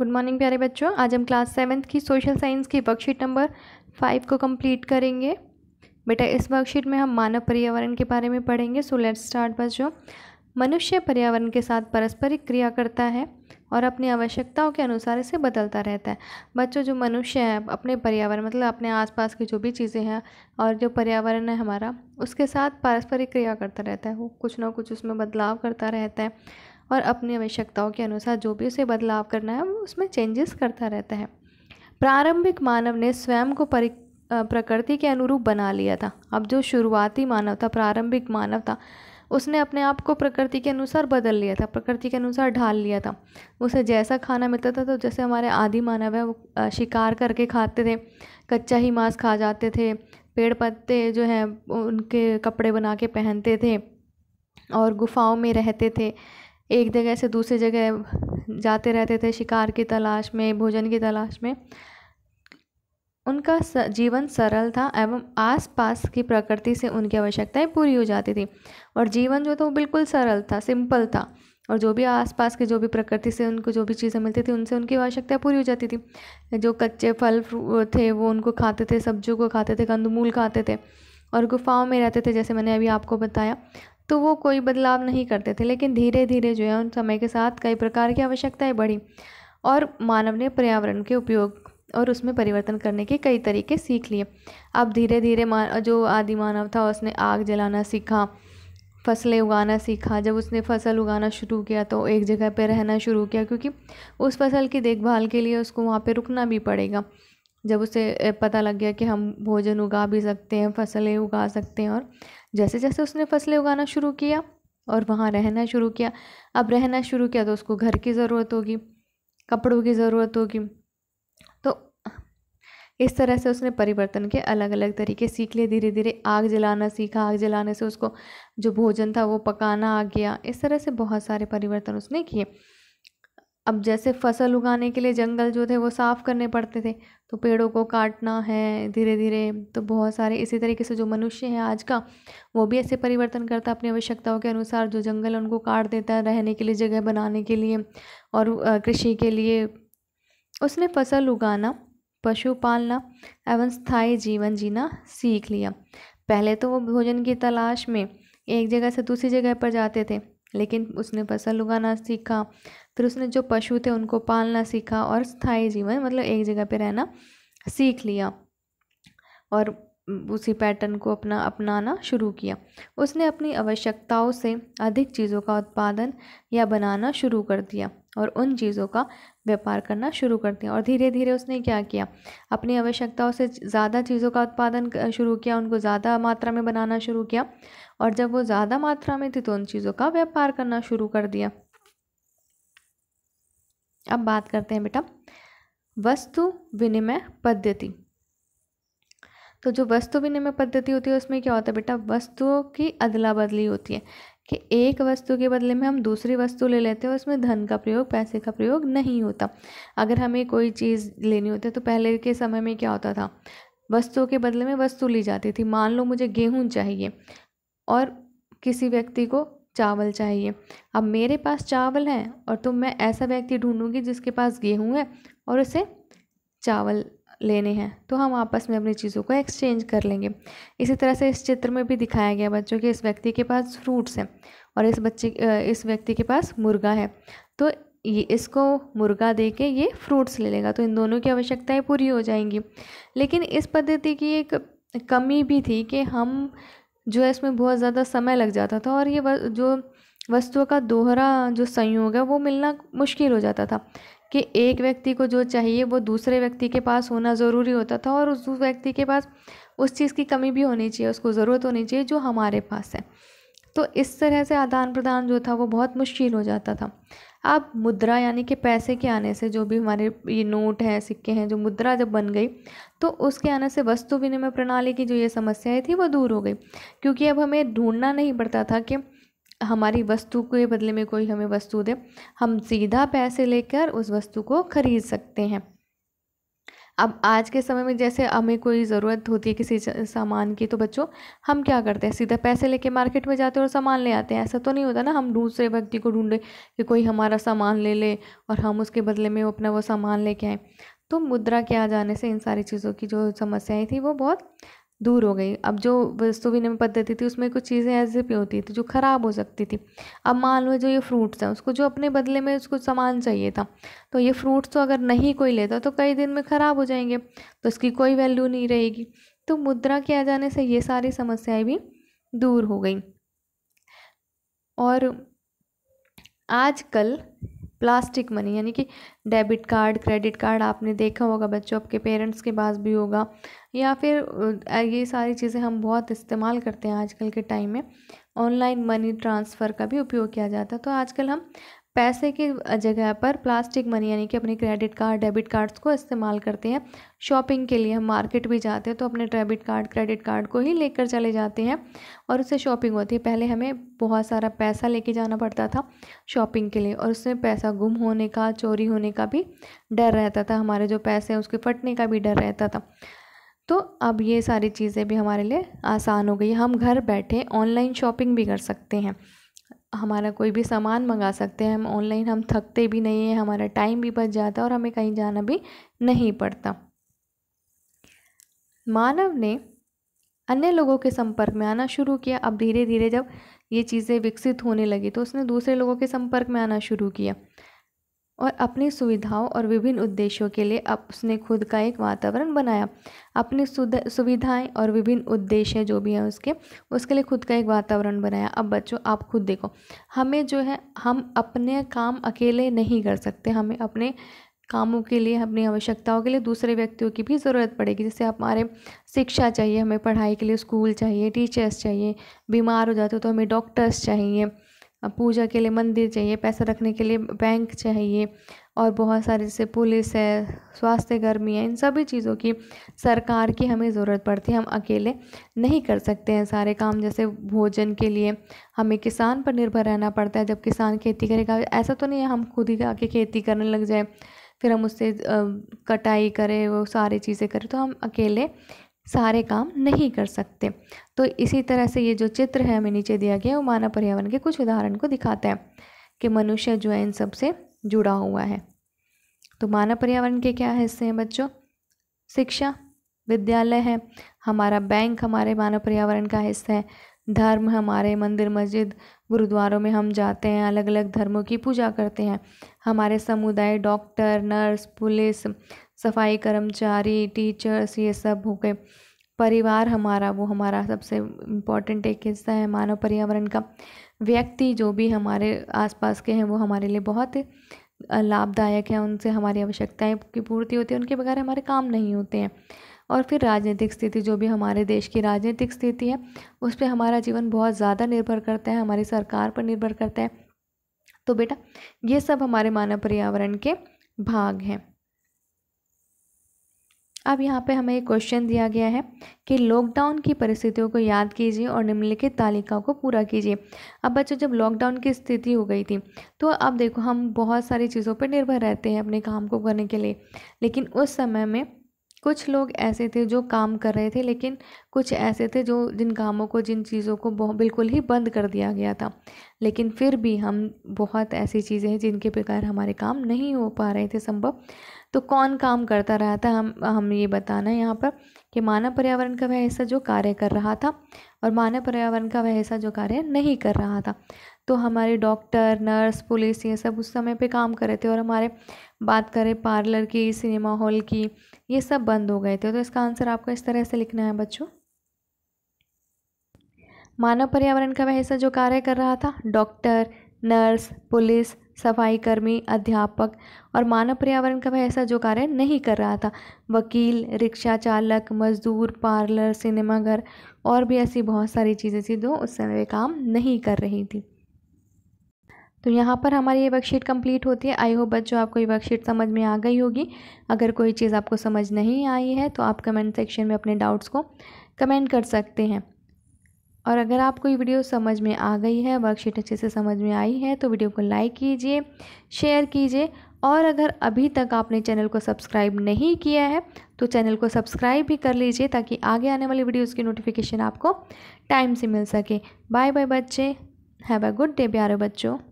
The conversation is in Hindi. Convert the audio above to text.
गुड मॉर्निंग प्यारे बच्चों आज हम क्लास सेवन्थ की सोशल साइंस की वर्कशीट नंबर फाइव को कंप्लीट करेंगे बेटा इस वर्कशीट में हम मानव पर्यावरण के बारे में पढ़ेंगे सो लेट्स स्टार्ट बच्चों मनुष्य पर्यावरण के साथ पारस्परिक क्रिया करता है और अपनी आवश्यकताओं के अनुसार इसे बदलता रहता है बच्चों जो मनुष्य है अपने पर्यावरण मतलब अपने आसपास की जो भी चीज़ें हैं और जो पर्यावरण है हमारा उसके साथ पारस्परिक क्रिया करता रहता है वो कुछ ना कुछ उसमें बदलाव करता रहता है और अपनी आवश्यकताओं के अनुसार जो भी उसे बदलाव करना है वो उसमें चेंजेस करता रहता है प्रारंभिक मानव ने स्वयं को परि प्रकृति के अनुरूप बना लिया था अब जो शुरुआती मानव था प्रारंभिक मानव था उसने अपने आप को प्रकृति के अनुसार बदल लिया था प्रकृति के अनुसार ढाल लिया था उसे जैसा खाना मिलता था तो जैसे हमारे आदि मानव है वो शिकार करके खाते थे कच्चा ही मांस खा जाते थे पेड़ पत्ते जो हैं उनके कपड़े बना के पहनते थे और गुफाओं में रहते थे एक जगह से दूसरी जगह जाते रहते थे शिकार की तलाश में भोजन की तलाश में उनका जीवन सरल था एवं आसपास की प्रकृति से उनकी आवश्यकताएं पूरी हो जाती थी और जीवन जो था वो बिल्कुल सरल था सिंपल था और जो भी आसपास के जो भी प्रकृति से उनको जो भी चीज़ें मिलती थी उनसे उनकी आवश्यकता पूरी हो जाती थी जो कच्चे फल थे वो उनको खाते थे सब्जियों को खाते थे कंदमूल खाते थे और गुफाओं में रहते थे जैसे मैंने अभी आपको बताया तो वो कोई बदलाव नहीं करते थे लेकिन धीरे धीरे जो है उन समय के साथ कई प्रकार की आवश्यकताएं बढ़ी और मानव ने पर्यावरण के उपयोग और उसमें परिवर्तन करने के कई तरीके सीख लिए अब धीरे धीरे मान जो आदि मानव था उसने आग जलाना सीखा फसलें उगाना सीखा जब उसने फसल उगाना शुरू किया तो एक जगह पर रहना शुरू किया क्योंकि उस फसल की देखभाल के लिए उसको वहाँ पर रुकना भी पड़ेगा जब उसे पता लग गया कि हम भोजन उगा भी सकते हैं फसलें उगा सकते हैं और जैसे जैसे उसने फसलें उगाना शुरू किया और वहाँ रहना शुरू किया अब रहना शुरू किया तो उसको घर की ज़रूरत होगी कपड़ों की ज़रूरत होगी तो इस तरह से उसने परिवर्तन के अलग अलग तरीके सीख लिए धीरे धीरे आग जलाना सीखा आग जलाने से उसको जो भोजन था वो पकाना आ गया इस तरह से बहुत सारे परिवर्तन उसने किए अब जैसे फसल उगाने के लिए जंगल जो थे वो साफ़ करने पड़ते थे तो पेड़ों को काटना है धीरे धीरे तो बहुत सारे इसी तरीके से जो मनुष्य है आज का वो भी ऐसे परिवर्तन करता है अपनी आवश्यकताओं के अनुसार जो जंगल उनको काट देता है रहने के लिए जगह बनाने के लिए और कृषि के लिए उसने फसल उगाना पशु पालना एवं स्थायी जीवन जीना सीख लिया पहले तो वो भोजन की तलाश में एक जगह से दूसरी जगह पर जाते थे लेकिन उसने फसल उगाना सीखा फिर उसने जो पशु थे उनको पालना सीखा और स्थायी जीवन मतलब एक जगह पे रहना सीख लिया और उसी पैटर्न को अपना अपनाना शुरू किया उसने अपनी आवश्यकताओं से अधिक चीज़ों का उत्पादन या बनाना शुरू कर दिया और उन चीज़ों का व्यापार करना शुरू कर दिया और धीरे धीरे उसने क्या किया अपनी आवश्यकताओं से ज़्यादा चीज़ों का उत्पादन शुरू किया उनको ज़्यादा मात्रा में बनाना शुरू किया और जब वो ज़्यादा मात्रा में थी तो उन चीज़ों का व्यापार करना शुरू कर दिया अब बात करते हैं बेटा वस्तु विनिमय पद्धति तो जो वस्तु विनिमय पद्धति होती है उसमें क्या होता है बेटा वस्तुओं की अदला बदली होती है कि एक वस्तु के बदले में हम दूसरी वस्तु ले लेते हैं उसमें धन का प्रयोग पैसे का प्रयोग नहीं होता अगर हमें कोई चीज़ लेनी होती है तो पहले के समय में क्या होता था वस्तुओं के बदले में वस्तु ली जाती थी मान लो मुझे गेहूँ चाहिए और किसी व्यक्ति को चावल चाहिए अब मेरे पास चावल है और तो मैं ऐसा व्यक्ति ढूंढूंगी जिसके पास गेहूँ है और उसे चावल लेने हैं तो हम आपस में अपनी चीज़ों को एक्सचेंज कर लेंगे इसी तरह से इस चित्र में भी दिखाया गया बच्चों के इस व्यक्ति के पास फ्रूट्स हैं और इस बच्चे इस व्यक्ति के पास मुर्गा है तो ये इसको मुर्गा दे के ये फ्रूट्स ले लेगा तो इन दोनों की आवश्यकताएं पूरी हो जाएंगी लेकिन इस पद्धति की एक कमी भी थी कि हम जो है इसमें बहुत ज़्यादा समय लग जाता था और ये जो वस्तुओं का दोहरा जो संयोग है वो मिलना मुश्किल हो जाता था कि एक व्यक्ति को जो चाहिए वो दूसरे व्यक्ति के पास होना ज़रूरी होता था और उस व्यक्ति के पास उस चीज़ की कमी भी होनी चाहिए उसको ज़रूरत होनी चाहिए जो हमारे पास है तो इस तरह से आदान प्रदान जो था वो बहुत मुश्किल हो जाता था अब मुद्रा यानी कि पैसे के आने से जो भी हमारे ये नोट हैं सिक्के हैं जो मुद्रा जब बन गई तो उसके आने से वस्तु विनिमय प्रणाली की जो ये समस्याएं थी वो दूर हो गई क्योंकि अब हमें ढूंढना नहीं पड़ता था कि हमारी वस्तु के बदले में कोई हमें वस्तु दे हम सीधा पैसे लेकर उस वस्तु को खरीद सकते हैं अब आज के समय में जैसे हमें कोई ज़रूरत होती है किसी सामान की तो बच्चों हम क्या करते हैं सीधा पैसे लेके मार्केट में जाते हैं और सामान ले आते हैं ऐसा तो नहीं होता ना हम दूसरे व्यक्ति को ढूंढे कि कोई हमारा सामान ले ले और हम उसके बदले में वो अपना वो सामान लेके आए तो मुद्रा के आ जाने से इन सारी चीज़ों की जो समस्याएं थी वो बहुत दूर हो गई अब जो वस्तु विनिमय पद्धति थी उसमें कुछ चीज़ें ऐसे भी होती थी जो ख़राब हो सकती थी अब मान लो जो ये फ्रूट्स हैं उसको जो अपने बदले में उसको सामान चाहिए था तो ये फ्रूट्स तो अगर नहीं कोई लेता तो कई दिन में ख़राब हो जाएंगे तो इसकी कोई वैल्यू नहीं रहेगी तो मुद्रा के आ जाने से ये सारी समस्याएँ भी दूर हो गई और आजकल प्लास्टिक मनी यानी कि डेबिट कार्ड क्रेडिट कार्ड आपने देखा होगा बच्चों आपके पेरेंट्स के पास भी होगा या फिर ये सारी चीज़ें हम बहुत इस्तेमाल करते हैं आजकल के टाइम में ऑनलाइन मनी ट्रांसफ़र का भी उपयोग किया जाता है तो आजकल हम पैसे की जगह पर प्लास्टिक मनी यानी कि अपने क्रेडिट कार्ड डेबिट कार्ड्स को इस्तेमाल करते हैं शॉपिंग के लिए हम मार्केट भी जाते हैं तो अपने डेबिट कार्ड क्रेडिट कार्ड को ही लेकर चले जाते हैं और उससे शॉपिंग होती है पहले हमें बहुत सारा पैसा लेके जाना पड़ता था शॉपिंग के लिए और उसमें पैसा गुम होने का चोरी होने का भी डर रहता था हमारे जो पैसे हैं उसके फटने का भी डर रहता था तो अब ये सारी चीज़ें भी हमारे लिए आसान हो गई हम घर बैठे ऑनलाइन शॉपिंग भी कर सकते हैं हमारा कोई भी सामान मंगा सकते हैं हम ऑनलाइन हम थकते भी नहीं हैं हमारा टाइम भी बच जाता है और हमें कहीं जाना भी नहीं पड़ता मानव ने अन्य लोगों के संपर्क में आना शुरू किया अब धीरे धीरे जब ये चीज़ें विकसित होने लगी तो उसने दूसरे लोगों के संपर्क में आना शुरू किया और अपनी सुविधाओं और विभिन्न उद्देश्यों के लिए अब उसने खुद का एक वातावरण बनाया अपनी सुविधाएं और विभिन्न उद्देश्य जो भी हैं उसके उसके लिए खुद का एक वातावरण बनाया अब बच्चों आप खुद देखो हमें जो है हम अपने काम अकेले नहीं कर सकते हमें अपने कामों के लिए अपनी आवश्यकताओं के लिए दूसरे व्यक्तियों की भी ज़रूरत पड़ेगी जैसे हमारे शिक्षा चाहिए हमें पढ़ाई के लिए स्कूल चाहिए टीचर्स चाहिए बीमार हो जाते हो तो हमें डॉक्टर्स चाहिए पूजा के लिए मंदिर चाहिए पैसा रखने के लिए बैंक चाहिए और बहुत सारे जैसे पुलिस है स्वास्थ्यकर्मी है इन सभी चीज़ों की सरकार की हमें ज़रूरत पड़ती है हम अकेले नहीं कर सकते हैं सारे काम जैसे भोजन के लिए हमें किसान पर निर्भर रहना पड़ता है जब किसान खेती करेगा ऐसा तो नहीं है हम खुद ही आके खेती करने लग जाए फिर हम उससे कटाई करें वो सारी चीज़ें करें तो हम अकेले सारे काम नहीं कर सकते तो इसी तरह से ये जो चित्र है हमें नीचे दिया गया है वो मानव पर्यावरण के कुछ उदाहरण को दिखाता है कि मनुष्य जो है इन सबसे जुड़ा हुआ है तो मानव पर्यावरण के क्या हिस्से हैं बच्चों शिक्षा विद्यालय है हमारा बैंक हमारे मानव पर्यावरण का हिस्सा है धर्म हमारे मंदिर मस्जिद गुरुद्वारों में हम जाते हैं अलग अलग धर्मों की पूजा करते हैं हमारे समुदाय डॉक्टर नर्स पुलिस सफाई कर्मचारी टीचर्स ये सब हो गए परिवार हमारा वो हमारा सबसे इम्पॉर्टेंट एक हिस्सा है मानव पर्यावरण का व्यक्ति जो भी हमारे आसपास के हैं वो हमारे लिए बहुत लाभदायक है उनसे हमारी आवश्यकताएं की पूर्ति होती है उनके बगैर हमारे काम नहीं होते हैं और फिर राजनीतिक स्थिति जो भी हमारे देश की राजनीतिक स्थिति है उस पर हमारा जीवन बहुत ज़्यादा निर्भर करता है हमारी सरकार पर निर्भर करता है तो बेटा ये सब हमारे मानव पर्यावरण के भाग हैं अब यहाँ पे हमें एक क्वेश्चन दिया गया है कि लॉकडाउन की परिस्थितियों को याद कीजिए और निम्नलिखित तालिकाओं को पूरा कीजिए अब बच्चों जब लॉकडाउन की स्थिति हो गई थी तो अब देखो हम बहुत सारी चीज़ों पर निर्भर रहते हैं अपने काम को करने के लिए लेकिन उस समय में कुछ लोग ऐसे थे जो काम कर रहे थे लेकिन कुछ ऐसे थे जो जिन कामों को जिन चीज़ों को बहुत बिल्कुल ही बंद कर दिया गया था लेकिन फिर भी हम बहुत ऐसी चीज़ें हैं जिनके प्रकार हमारे काम नहीं हो पा रहे थे संभव तो कौन काम करता रहा था हम हम ये बताना है यहाँ पर कि मानव पर्यावरण का वह हिस्सा जो कार्य कर रहा था और मानव पर्यावरण का वह हिस्सा जो कार्य नहीं कर रहा था तो हमारे डॉक्टर नर्स पुलिस ये सब उस समय पे काम कर रहे थे और हमारे बात करें पार्लर की सिनेमा हॉल की ये सब बंद हो गए थे तो इसका आंसर आपको इस तरह से लिखना है बच्चों मानव पर्यावरण का वह हिस्सा जो कार्य कर रहा था डॉक्टर नर्स पुलिस सफाईकर्मी अध्यापक और मानव पर्यावरण का वह ऐसा जो कार्य नहीं कर रहा था वकील रिक्शा चालक मजदूर पार्लर सिनेमाघर और भी ऐसी बहुत सारी चीज़ें थी जो उस समय काम नहीं कर रही थी तो यहाँ पर हमारी ये वर्कशीट कंप्लीट होती है आई होप बच्चों आपको ये वर्कशीट समझ में आ गई होगी अगर कोई चीज़ आपको समझ नहीं आई है तो आप कमेंट सेक्शन में अपने डाउट्स को कमेंट कर सकते हैं और अगर आपको ये वीडियो समझ में आ गई है वर्कशीट अच्छे से समझ में आई है तो वीडियो को लाइक कीजिए शेयर कीजिए और अगर अभी तक आपने चैनल को सब्सक्राइब नहीं किया है तो चैनल को सब्सक्राइब भी कर लीजिए ताकि आगे आने वाली वीडियोज़ की नोटिफिकेशन आपको टाइम से मिल सके बाय बाय बच्चे हैव अ गुड डे प्यारे बच्चों